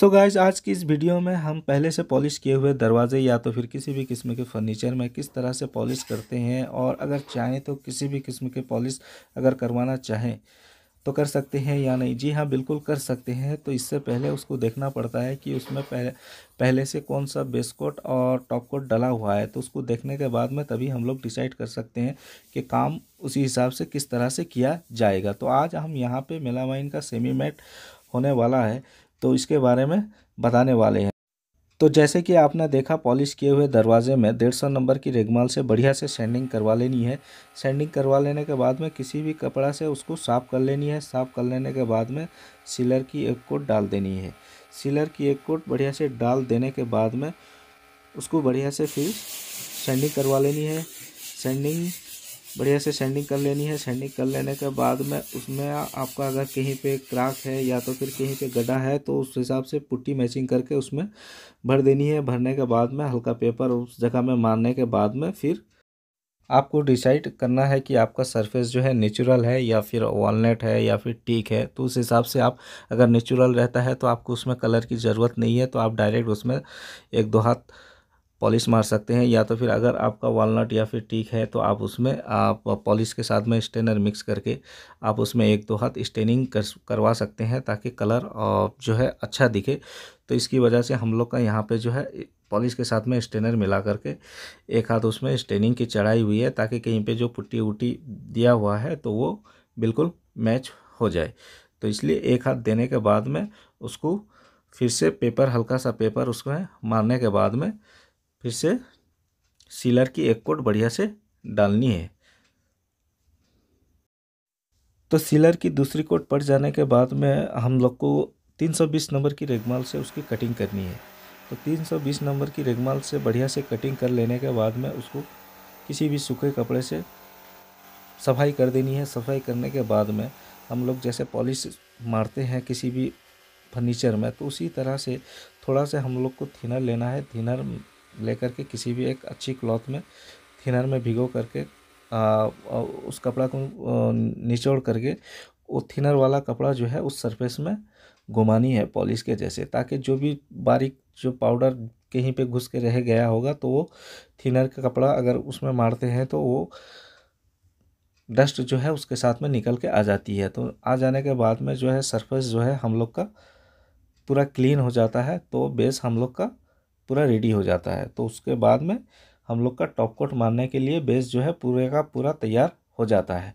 सो so guys आज की इस वीडियो में हम पहले से पॉलिश किए हुए दरवाजे या तो फिर किसी भी किस्म के फर्नीचर में किस तरह से पॉलिश करते हैं और अगर चाहें तो किसी भी किस्म के पॉलिश अगर करवाना चाहें तो कर सकते हैं या नहीं जी हाँ बिल्कुल कर सकते हैं तो इससे पहले उसको देखना पड़ता है कि उसमें पहले पहले से कौन सा बेस कोट और टॉप कोट डला हुआ है तो उसको देखने के बाद में तभी हम लोग डिसाइड कर सकते हैं कि काम उसी हिसाब से किस तरह से किया जाएगा तो आज हम यहाँ पे मेलामाइन का सेमी मेट होने वाला है तो इसके बारे में बताने वाले हैं तो जैसे कि आपने देखा पॉलिश किए हुए दरवाजे में डेढ़ सौ नंबर की रेगमाल से बढ़िया से सैंडिंग करवा लेनी है सैंडिंग करवा लेने के बाद में किसी भी कपड़ा से उसको साफ़ कर लेनी है साफ़ कर लेने के बाद में सिलर की एक कोट डाल देनी है सिलर की एक कोट बढ़िया से डाल देने के बाद में उसको बढ़िया से फिर सैंडिंग करवा लेनी है सैंडिंग बढ़िया से सेंडिंग कर लेनी है सेंडिंग कर लेने के बाद में उसमें आपका अगर कहीं पे क्रैक है या तो फिर कहीं पे गड्ढा है तो उस हिसाब से पुट्टी मैचिंग करके उसमें भर देनी है भरने के बाद में हल्का पेपर उस जगह में मारने के बाद में फिर आपको डिसाइड करना है कि आपका सरफेस जो है नेचुरल है या फिर वॉलनट है या फिर टीक है तो उस हिसाब से आप अगर नेचुरल रहता है तो आपको उसमें कलर की ज़रूरत नहीं है तो आप डायरेक्ट उसमें एक दो हाथ पॉलिश मार सकते हैं या तो फिर अगर आपका वॉलनट या फिर टीक है तो आप उसमें आप पॉलिश के साथ में स्टेनर मिक्स करके आप उसमें एक दो हाथ स्टेनिंग कर करवा सकते हैं ताकि कलर जो है अच्छा दिखे तो इसकी वजह से हम लोग का यहाँ पे जो है पॉलिश के साथ में स्टेनर मिला करके एक हाथ उसमें स्टेनिंग की चढ़ाई हुई है ताकि कहीं पर जो पुट्टी उट्टी दिया हुआ है तो वो बिल्कुल मैच हो जाए तो इसलिए एक हाथ देने के बाद में उसको फिर से पेपर हल्का सा पेपर उसमें मारने के बाद में फिर से सीलर की एक कोट बढ़िया से डालनी है तो सीलर की दूसरी कोट पड़ जाने के बाद में हम लोग को 320 नंबर की रेगमाल से उसकी कटिंग करनी है तो 320 नंबर की रेगमाल से बढ़िया से कटिंग कर लेने के बाद में उसको किसी भी सूखे कपड़े से सफाई कर देनी है सफाई करने के बाद में हम लोग जैसे पॉलिश मारते हैं किसी भी फर्नीचर में तो उसी तरह से थोड़ा सा हम लोग को थिनर लेना है थिनर लेकर के किसी भी एक अच्छी क्लॉथ में थिनर में भिगो करके आ, उस कपड़ा को निचोड़ करके वो थिनर वाला कपड़ा जो है उस सरफेस में घुमानी है पॉलिश के जैसे ताकि जो भी बारीक जो पाउडर कहीं पे घुस के रह गया होगा तो वो थिनर का कपड़ा अगर उसमें मारते हैं तो वो डस्ट जो है उसके साथ में निकल के आ जाती है तो आ जाने के बाद में जो है सरफेस जो है हम लोग का पूरा क्लीन हो जाता है तो बेस हम लोग का पूरा रेडी हो जाता है तो उसके बाद में हम लोग का टॉप कोट मारने के लिए बेस जो है पूरे का पूरा तैयार हो जाता है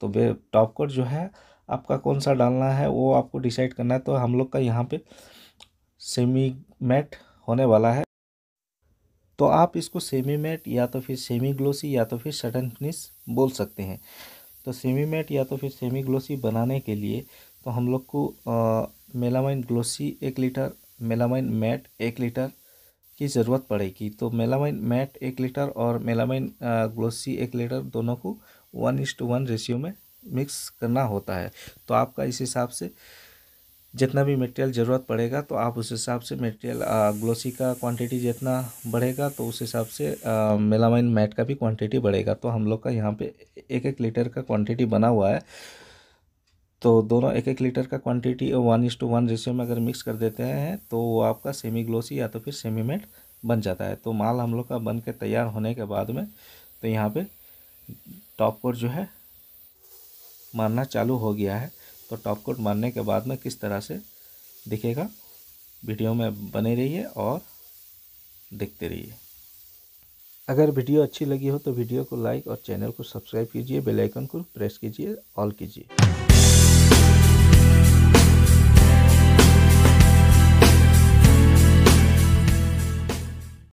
तो बे टॉप कोट जो है आपका कौन सा डालना है वो आपको डिसाइड करना है तो हम लोग का यहाँ पे सेमी मैट होने वाला है तो आप इसको सेमी मैट या तो फिर सेमी ग्लोसी या तो फिर सटन फिनिश बोल सकते हैं तो सेमी मैट या तो फिर सेमी ग्लोसी बनाने के लिए तो हम लोग को मेलामाइन ग्लोसी एक लीटर मेलामाइन मैट एक लीटर की ज़रूरत पड़ेगी तो मेलामाइन मैट एक लीटर और मेलामाइन ग्लोसी एक लीटर दोनों को one is to one ratio में मिक्स करना होता है तो आपका इस हिसाब से जितना भी मटेरियल ज़रूरत पड़ेगा तो आप उस हिसाब से मटेरियल ग्लोसी का क्वांटिटी जितना बढ़ेगा तो उस हिसाब से आ, मेलामाइन मैट का भी क्वांटिटी बढ़ेगा तो हम लोग का यहाँ पे एक एक लीटर का क्वांटिटी बना हुआ है तो दोनों एक एक लीटर का quantity one is to one ratio में अगर मिक्स कर देते हैं तो वो आपका सेमी ग्लोसी या तो फिर सेमी मेट बन जाता है तो माल हम लोग का बन के तैयार होने के बाद में तो यहाँ पे टॉप कोट जो है मारना चालू हो गया है तो टॉप कोट मारने के बाद में किस तरह से दिखेगा वीडियो में बने रहिए और देखते रहिए अगर वीडियो अच्छी लगी हो तो वीडियो को लाइक और चैनल को सब्सक्राइब कीजिए बेलाइकन को प्रेस कीजिए ऑल कीजिए